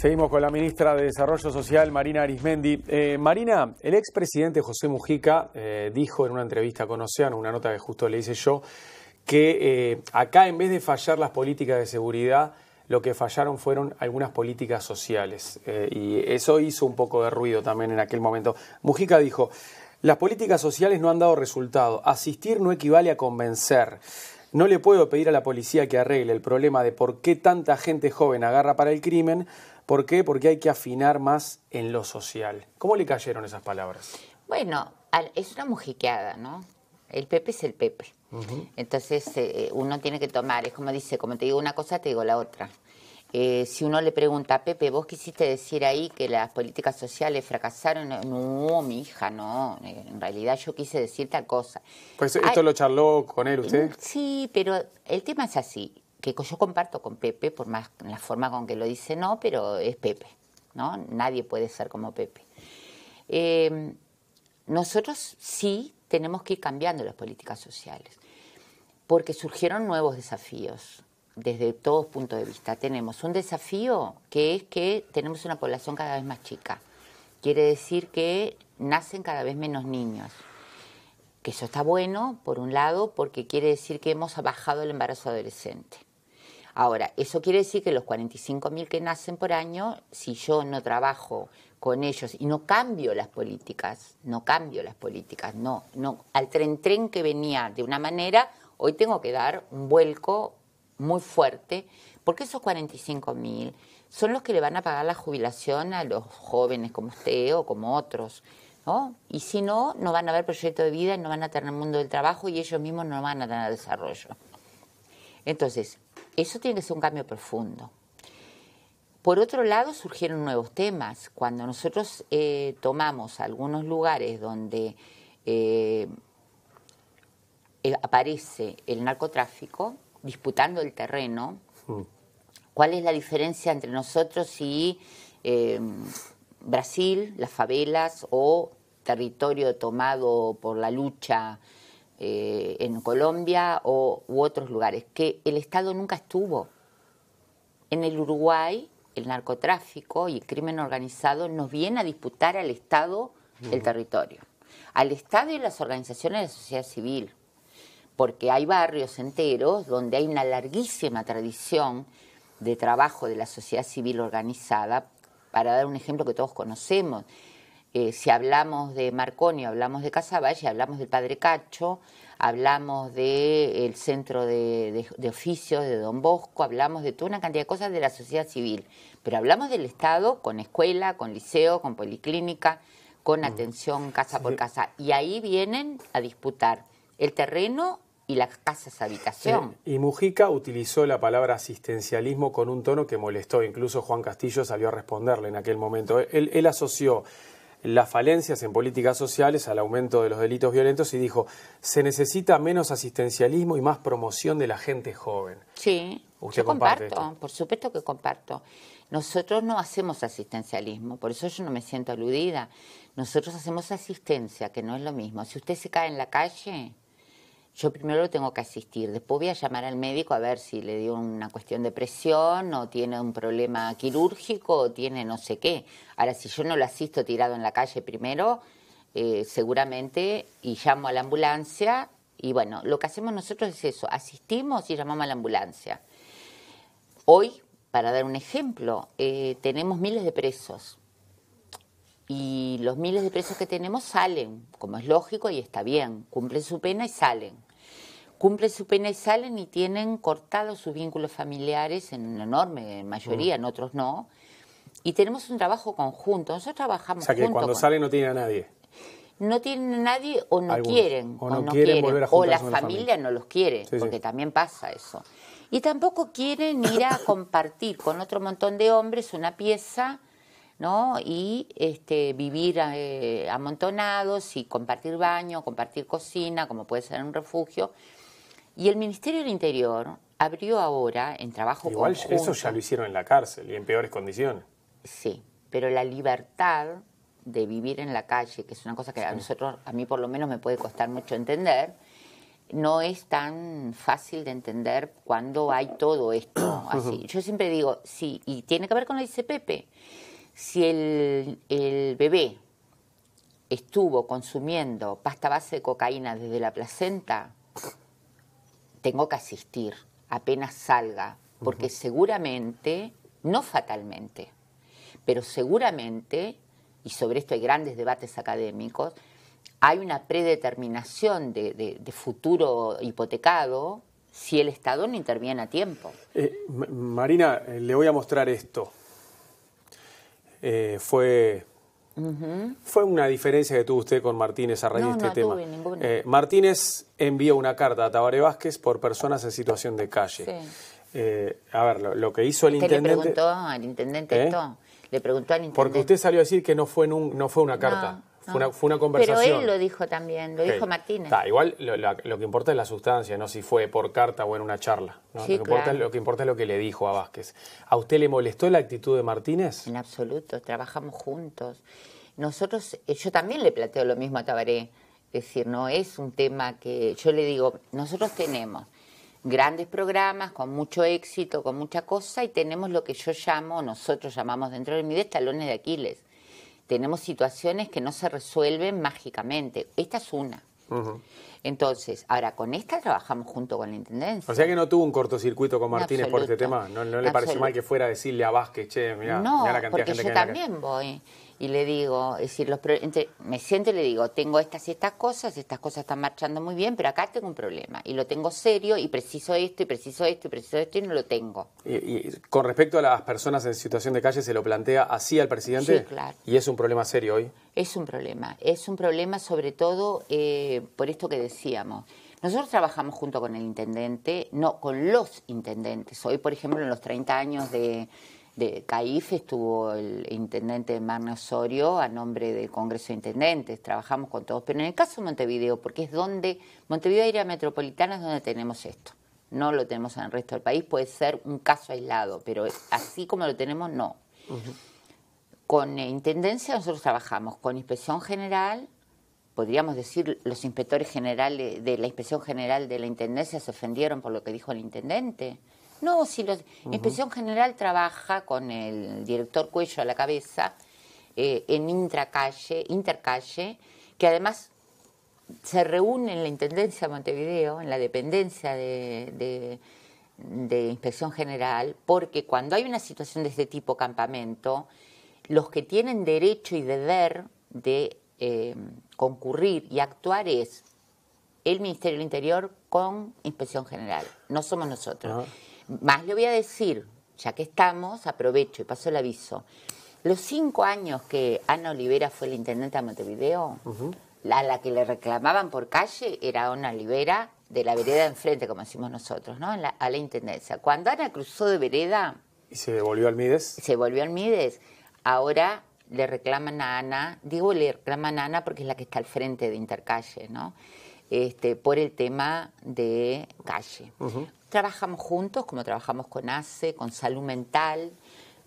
Seguimos con la ministra de Desarrollo Social, Marina Arismendi. Eh, Marina, el expresidente José Mujica eh, dijo en una entrevista con Océano, una nota que justo le hice yo, que eh, acá en vez de fallar las políticas de seguridad, lo que fallaron fueron algunas políticas sociales. y eso hizo un poco de ruido también en aquel momento. Mujica dijo, las políticas sociales no han dado resultado, asistir no equivale a convencer. No le puedo pedir a la policía que arregle el problema de por qué tanta gente joven agarra para el crimen ¿Por qué? Porque hay que afinar más en lo social. ¿Cómo le cayeron esas palabras? Bueno, es una mujiqueada, ¿no? El Pepe es el Pepe. Entonces eh, uno tiene que tomar, es como dice, como te digo una cosa, te digo la otra. Eh, si uno le pregunta a Pepe, vos quisiste decir ahí que las políticas sociales fracasaron, no, mi hija, no, en realidad yo quise decir tal cosa. Pues esto lo charló con él usted. Sí, pero el tema es así, que yo comparto con Pepe, por más la forma con que lo dice no, pero es Pepe, ¿no? Nadie puede ser como Pepe. Em, nosotros sí tenemos que ir cambiando las políticas sociales, porque surgieron nuevos desafíos desde todos puntos de vista. Tenemos un desafío que es que tenemos una población cada vez más chica. Quiere decir que nacen cada vez menos niños. Que eso está bueno, por un lado, porque quiere decir que hemos bajado el embarazo adolescente. Ahora, eso quiere decir que los mil que nacen por año, si yo no trabajo con ellos y no cambio las políticas, no cambio las políticas, no, no, al tren tren que venía de una manera, hoy tengo que dar un vuelco muy fuerte, porque esos mil son los que le van a pagar la jubilación a los jóvenes como usted o como otros. ¿No? Y si no, no van a haber proyecto de vida, no van a tener el mundo del trabajo y ellos mismos no van a tener desarrollo. Entonces, eso tiene que ser un cambio profundo. Por otro lado, surgieron nuevos temas. Cuando nosotros eh, tomamos algunos lugares donde eh, aparece el narcotráfico disputando el terreno, mm. ¿cuál es la diferencia entre nosotros y eh, Brasil, las favelas o territorio tomado por la lucha eh, en Colombia o, u otros lugares, que el Estado nunca estuvo. En el Uruguay, el narcotráfico y el crimen organizado nos viene a disputar al Estado el territorio, al Estado y las organizaciones de la sociedad civil, porque hay barrios enteros donde hay una larguísima tradición de trabajo de la sociedad civil organizada, para dar un ejemplo que todos conocemos, eh, si hablamos de Marconi, hablamos de Casaballe, hablamos del Padre Cacho, hablamos del Centro de, Oficios de Don Bosco, hablamos de toda una cantidad de cosas de la sociedad civil, pero hablamos del Estado con escuela, con liceo, con policlínica, con mm. atención casa por casa. Y ahí vienen a disputar el terreno y las casas habitación. Y Mujica utilizó la palabra asistencialismo con un tono que molestó. Incluso Juan Castillo salió a responderle en aquel momento. él asoció las falencias en políticas sociales al aumento de los delitos violentos y dijo, se necesita menos asistencialismo y más promoción de la gente joven. Sí, ¿Usted yo comparto, por supuesto que comparto. Nosotros no hacemos asistencialismo, por eso yo no me siento aludida. Nosotros hacemos asistencia, que no es lo mismo. Si usted se cae en la calle, yo primero lo tengo que asistir, después voy a llamar al médico a ver si le dio una cuestión de presión o tiene un problema quirúrgico o tiene no sé qué. Ahora, si yo no lo asisto tirado en la calle primero, eh, seguramente, y llamo a la ambulancia, y bueno, lo que hacemos nosotros es eso, asistimos y llamamos a la ambulancia. Hoy, para dar un ejemplo, eh, tenemos miles de presos. Y los miles de presos que tenemos salen, como es lógico y está bien, cumplen su pena y salen Cumple su pena y salen y tienen cortados sus vínculos familiares en una enorme mayoría, mm. en otros no. Y tenemos un trabajo conjunto. Nosotros trabajamos. O sea, que cuando salen no tienen a nadie. No tienen a nadie o no quieren. O no, quieren, Volver a O la familia, no los quiere, porque también pasa eso. Y tampoco quieren ir a compartir con otro montón de hombres una pieza. ¿no? Y este, vivir eh, amontonados y compartir baño, compartir cocina, como puede ser un refugio. Y el Ministerio del Interior abrió ahora, en trabajo Igual eso ya lo hicieron en la cárcel y en peores condiciones. Sí, pero la libertad de vivir en la calle, que es una cosa que a nosotros, a mí por lo menos me puede costar mucho entender, no es tan fácil de entender cuando hay todo esto así. Yo siempre digo, sí, y tiene que ver con lo que si el, el bebé estuvo consumiendo pasta base de cocaína desde la placenta, tengo que asistir apenas salga, porque seguramente, no fatalmente, pero seguramente, y sobre esto hay grandes debates académicos, hay una predeterminación de, futuro hipotecado si el Estado no interviene a tiempo. Eh, Marina, eh, le voy a mostrar esto. Eh, fue fue una diferencia que tuvo usted con Martínez a raíz de este tema. Eh, Martínez envió una carta a Tabaré Vázquez por personas en situación de calle. Eh, a ver, lo, que hizo el intendente. ¿Eh? le preguntó al intendente Le preguntó al intendente. Porque usted salió a decir que no fue, no fue una carta. Fue una, conversación. Pero él lo dijo también, lo dijo Martínez. igual lo, que importa es la sustancia, no si fue por carta o en una charla. lo, que importa, lo que importa es lo que le dijo a Vázquez. ¿A usted le molestó la actitud de Martínez? En absoluto, trabajamos juntos. Nosotros, eh, yo también le planteo lo mismo a Tabaré. Es decir, no es un tema que yo le digo, nosotros tenemos grandes programas con mucho éxito, con mucha cosa y tenemos lo que yo llamo, nosotros llamamos dentro de mi de talones de Aquiles tenemos situaciones que no se resuelven mágicamente. Esta es una. Entonces, ahora con esta trabajamos junto con la Intendencia. O sea que no tuvo un cortocircuito con Martínez por este tema. No, le pareció mal que fuera a decirle a Vázquez, che, mira la cantidad de gente que No, porque yo también voy y le digo, es decir, los, me siento y le digo, tengo estas y estas cosas, estas cosas están marchando muy bien, pero acá tengo un problema y lo tengo serio y preciso esto y preciso esto y preciso esto y no lo tengo. Y, con respecto a las personas en situación de calle, ¿se lo plantea así al presidente? Sí, claro. ¿Y es un problema serio hoy? Es un problema, es un problema sobre todo eh, por esto que decíamos. Nosotros trabajamos junto con el intendente, no con los intendentes. Hoy, por ejemplo, en los 30 años de, de CAIF estuvo el intendente Magno Osorio a nombre del Congreso de Intendentes, trabajamos con todos, pero en el caso de Montevideo, porque es donde, Montevideo área metropolitana es donde tenemos esto, no lo tenemos en el resto del país, puede ser un caso aislado, pero así como lo tenemos, no. Con eh, Intendencia nosotros trabajamos con Inspección General, podríamos decir los inspectores generales de la Inspección General de la Intendencia se ofendieron por lo que dijo el Intendente, no, si la Inspección General trabaja con el director Cuello a la cabeza eh, en Intracalle, Intercalle, que además se reúne en la Intendencia de Montevideo, en la dependencia de, Inspección General, porque cuando hay una situación de este tipo, campamento, los que tienen derecho y deber de eh, concurrir y actuar es el Ministerio del Interior con Inspección General, no somos nosotros. Ah. Más le voy a decir, ya que estamos, aprovecho y paso el aviso. Los cinco años que Ana Olivera fue la intendente de Montevideo, la, que le reclamaban por calle era Ana Olivera de la vereda enfrente, como decimos nosotros, ¿no? a la intendencia. Cuando Ana cruzó de vereda. ¿Y se volvió al Mides? Se volvió al Mides. Ahora le reclaman a Ana, digo le reclaman a Ana porque es la que está al frente de Intercalle, ¿no? Este, por el tema de calle. Trabajamos juntos, como trabajamos con ACE, con Salud Mental,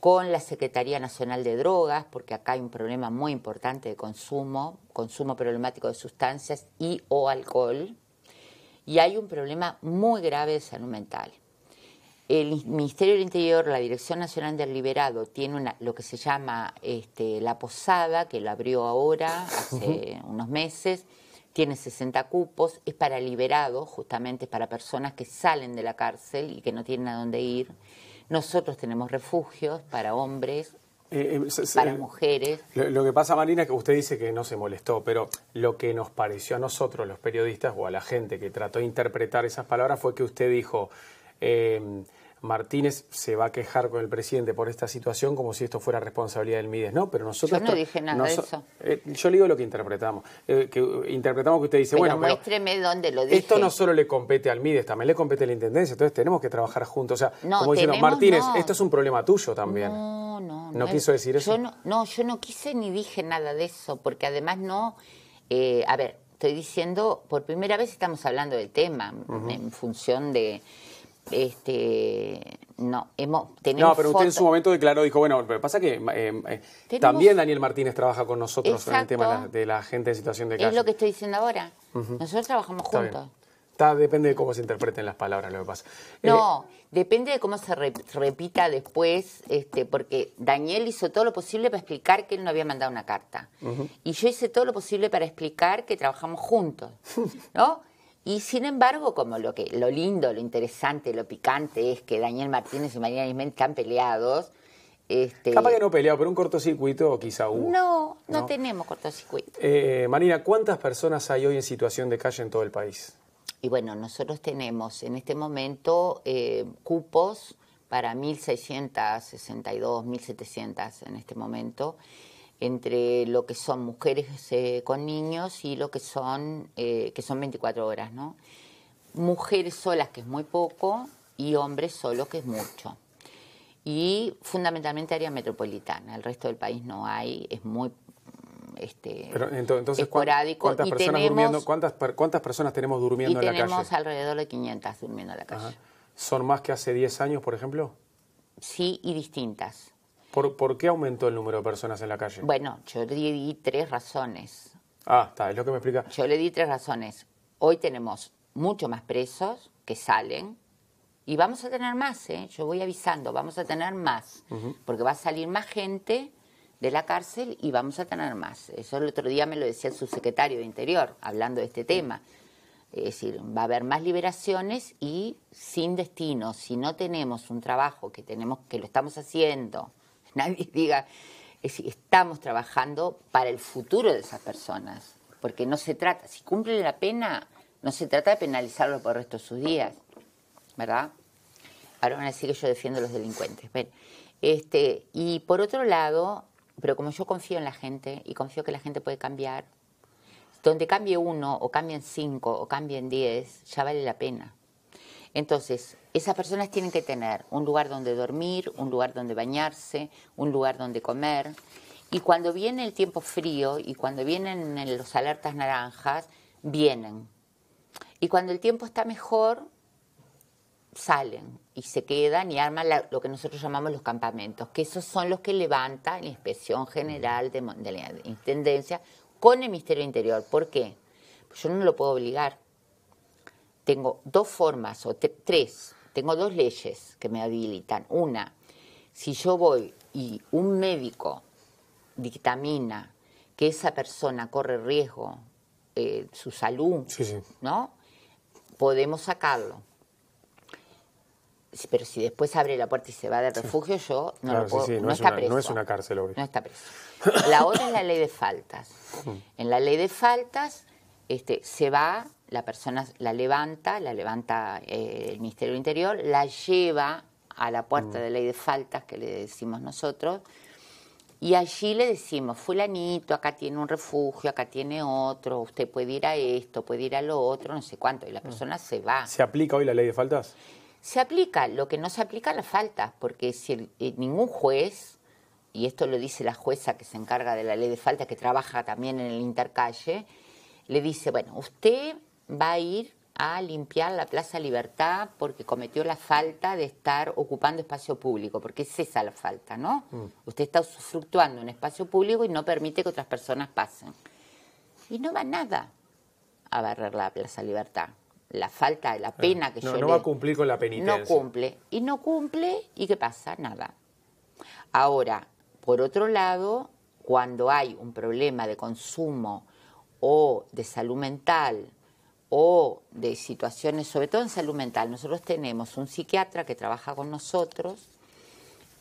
con la Secretaría Nacional de Drogas, porque acá hay un problema muy importante de consumo, consumo problemático de sustancias y o alcohol, y hay un problema muy grave de salud mental. El Ministerio del Interior, la Dirección Nacional del Liberado, tiene una, lo que se llama este, la posada, que la abrió ahora, hace unos meses, tiene 60 cupos, es para liberados, justamente para personas que salen de la cárcel y que no tienen a dónde ir. Nosotros tenemos refugios para hombres, eh, eh, para mujeres. Lo, lo, que pasa, Marina, es que usted dice que no se molestó, pero lo que nos pareció a nosotros, los periodistas, o a la gente que trató de interpretar esas palabras, fue que usted dijo eh, Martínez se va a quejar con el presidente por esta situación como si esto fuera responsabilidad del MIDES. No, pero nosotros... Yo no dije nada de eso. Eh, yo le digo lo que interpretamos. Eh, que interpretamos que usted dice, bueno, muéstreme dónde lo dije. Esto no solo le compete al MIDES, también le compete a la Intendencia. Entonces tenemos que trabajar juntos. O sea, no, como Martínez, esto es un problema tuyo también. No, no. ¿No, quiso decir eso? no, yo no quise ni dije nada de eso, porque además no... Eh, a ver, estoy diciendo, por primera vez estamos hablando del tema en función de este no hemos tenemos no pero usted en su momento declaró dijo bueno pero pasa que eh, eh, también Daniel Martínez trabaja con nosotros en el tema de la, gente en situación de calle es lo que estoy diciendo ahora nosotros trabajamos juntos Está, depende de cómo se interpreten las palabras lo que pasa eh, no depende de cómo se repita después este porque Daniel hizo todo lo posible para explicar que él no había mandado una carta y yo hice todo lo posible para explicar que trabajamos juntos no y sin embargo, como lo, que, lo lindo, lo interesante, lo picante es que Daniel Martínez y María Ismén están peleados. Este... Capaz que no peleado, pero un cortocircuito quizá hubo. No, no, tenemos cortocircuito. Eh, Marina, ¿cuántas personas hay hoy en situación de calle en todo el país? Y bueno, nosotros tenemos en este momento eh, cupos para 1.662, 1.700 en este momento entre lo que son mujeres eh, con niños y lo que son, eh, que son 24 horas, ¿no? Mujeres solas, que es muy poco, y hombres solos, que es mucho. Y fundamentalmente área metropolitana, el resto del país no hay, es muy este, esporádico. ¿cuántas, personas tenemos, durmiendo, ¿cuántas, ¿Cuántas personas tenemos durmiendo en la calle? Tenemos alrededor de 500 durmiendo en la calle. ¿Son más que hace 10 años, por ejemplo? Sí, y distintas. ¿Por, qué aumentó el número de personas en la calle? Bueno, yo le di tres razones. Ah, está, es lo que me explica. Yo le di tres razones. Hoy tenemos mucho más presos que salen y vamos a tener más, ¿eh? yo voy avisando, vamos a tener más, porque va a salir más gente de la cárcel y vamos a tener más. Eso el otro día me lo decía el subsecretario de Interior, hablando de este tema. Es decir, va a haber más liberaciones y sin destino, si no tenemos un trabajo que tenemos, que lo estamos haciendo, nadie diga, es estamos trabajando para el futuro de esas personas, porque no se trata, si cumplen la pena, no se trata de penalizarlo por el resto de sus días, ¿verdad? Ahora van a que yo defiendo a los delincuentes. Este, y por otro lado, pero como yo confío en la gente y confío que la gente puede cambiar, donde cambie uno o cambien cinco o cambien diez, ya vale la pena. Entonces, esas personas tienen que tener un lugar donde dormir, un lugar donde bañarse, un lugar donde comer. Y cuando viene el tiempo frío y cuando vienen los alertas naranjas, vienen. Y cuando el tiempo está mejor, salen y se quedan y arman lo que nosotros llamamos los campamentos, que esos son los que levanta la Inspección General de, la Intendencia con el Ministerio Interior. ¿Por qué? Pues yo no lo puedo obligar. Tengo dos formas o tres tengo dos leyes que me habilitan. Una, si yo voy y un médico dictamina que esa persona corre riesgo eh, su salud, ¿no? Podemos sacarlo. Pero si después abre la puerta y se va de refugio, yo no lo puedo. No, es está una, preso. No es una cárcel, No está preso. La otra es la ley de faltas. En la ley de faltas este, se va la persona la levanta, la levanta eh, el Ministerio del Interior, la lleva a la puerta mm. de de ley de faltas que le decimos nosotros, y allí le decimos, fulanito, acá tiene un refugio, acá tiene otro, usted puede ir a esto, puede ir a lo otro, no sé cuánto, y la mm. persona se va. ¿Se aplica hoy la ley de faltas? Se aplica, lo que no se aplica a las faltas, porque si eh, ningún juez, y esto lo dice la jueza que se encarga de la ley de faltas, que trabaja también en el intercalle, le dice, bueno, usted va a ir a limpiar la Plaza Libertad porque cometió la falta de estar ocupando espacio público, porque es esa la falta, ¿no? Mm. Usted está usufructuando un espacio público y no permite que otras personas pasen. Y no va nada a barrer la Plaza Libertad. La falta, la ah, pena que yo No va a cumplir con la penitencia. No cumple. Y no cumple, ¿y qué pasa? Nada. Ahora, por otro lado, cuando hay un problema de consumo o de salud mental o de situaciones, sobre todo en salud mental. Nosotros tenemos un psiquiatra que trabaja con nosotros,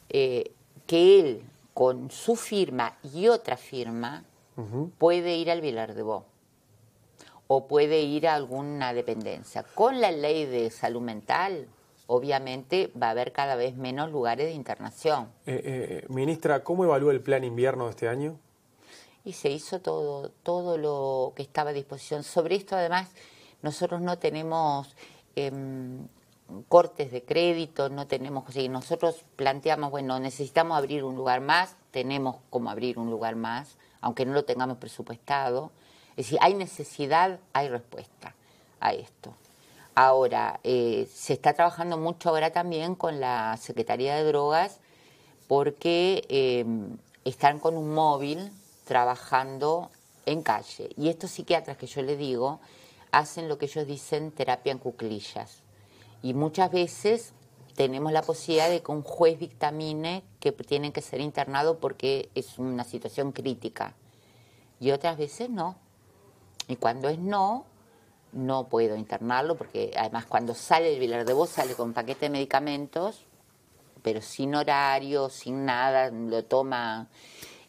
eh, que él con su firma y otra firma puede ir al Vilar de Bo o puede ir a alguna dependencia. Con la ley de salud mental, obviamente va a haber cada vez menos lugares de internación. Eh, eh, ministra, ¿cómo evalúa el plan invierno de este año? Y se hizo todo, todo lo que estaba a disposición. Sobre esto, además, nosotros no tenemos em, cortes de crédito, no tenemos, nosotros planteamos, bueno, necesitamos abrir un lugar más, tenemos como abrir un lugar más, aunque no lo tengamos presupuestado. Es decir, hay necesidad, hay respuesta a esto. Ahora, eh, se está trabajando mucho ahora también con la Secretaría de Drogas porque em, están con un móvil trabajando en calle. Y estos psiquiatras que yo le digo, hacen lo que ellos dicen terapia en cuclillas. Y muchas veces tenemos la posibilidad de que un juez dictamine que tienen que ser internado porque es una situación crítica. Y otras veces no. Y cuando es no, no puedo internarlo porque además cuando sale el Vilar de Voz sale con paquete de medicamentos, pero sin horario, sin nada, lo toma.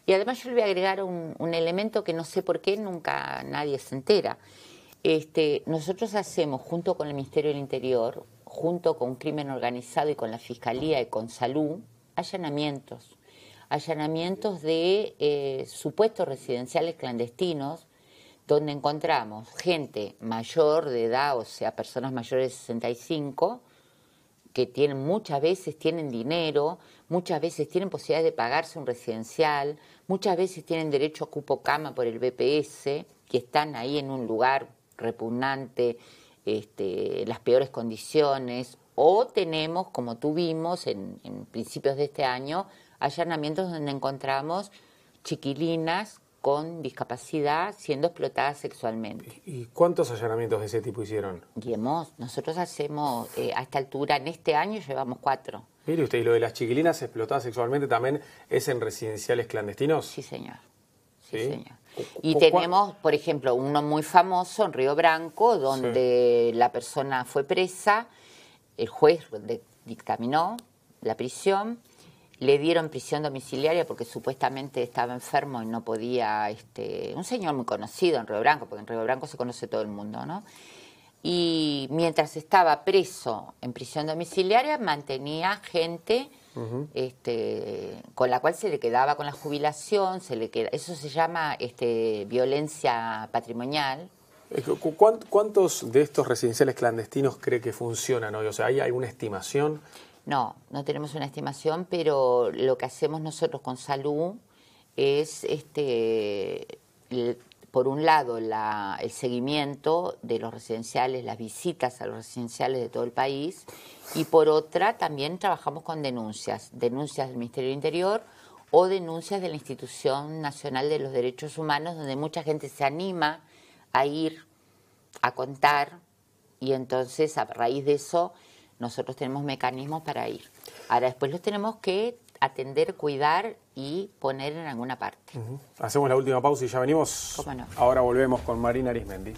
Y además yo le voy a agregar un, un elemento que no sé por qué nunca nadie se entera. Este, nosotros hacemos, junto con el Ministerio del Interior, junto con Crimen Organizado y con la Fiscalía y con Salud, allanamientos. Allanamientos de eh, supuestos residenciales clandestinos, donde encontramos gente mayor de edad, o sea, personas mayores de 65, que tienen muchas veces tienen dinero, muchas veces tienen posibilidades de pagarse un residencial, muchas veces tienen derecho a cupo cama por el BPS, que están ahí en un lugar repugnante, este, las peores condiciones, o tenemos, como tuvimos en, principios de este año, allanamientos donde encontramos chiquilinas con discapacidad siendo explotadas sexualmente. ¿Y cuántos allanamientos de ese tipo hicieron? Y nosotros hacemos, eh, a esta altura, en este año llevamos cuatro. Mire usted, y lo de las chiquilinas explotadas sexualmente también es en residenciales clandestinos. Sí, señor. Sí, señor. Y tenemos, por ejemplo, uno muy famoso en Río Branco, donde la persona fue presa, el juez dictaminó la prisión, le dieron prisión domiciliaria porque supuestamente estaba enfermo y no podía, este, un señor muy conocido en Río Branco, porque en Río Branco se conoce todo el mundo, ¿no? Y mientras estaba preso en prisión domiciliaria, mantenía gente este, con la cual se le quedaba con la jubilación, se le queda, eso se llama este, violencia patrimonial. Eh, ¿Cuántos de estos residenciales clandestinos cree que funcionan hoy? O sea, ¿hay alguna estimación? No, no tenemos una estimación, pero lo que hacemos nosotros con salud es este, por un lado, el seguimiento de los residenciales, las visitas a los residenciales de todo el país, y por otra, también trabajamos con denuncias, denuncias del Ministerio del Interior o denuncias de la Institución Nacional de los Derechos Humanos, donde mucha gente se anima a ir a contar, y entonces a raíz de eso nosotros tenemos mecanismos para ir. Ahora después los tenemos que atender, cuidar y poner en alguna parte. Hacemos la última pausa y ya venimos. Ahora volvemos con Marina Arismendi.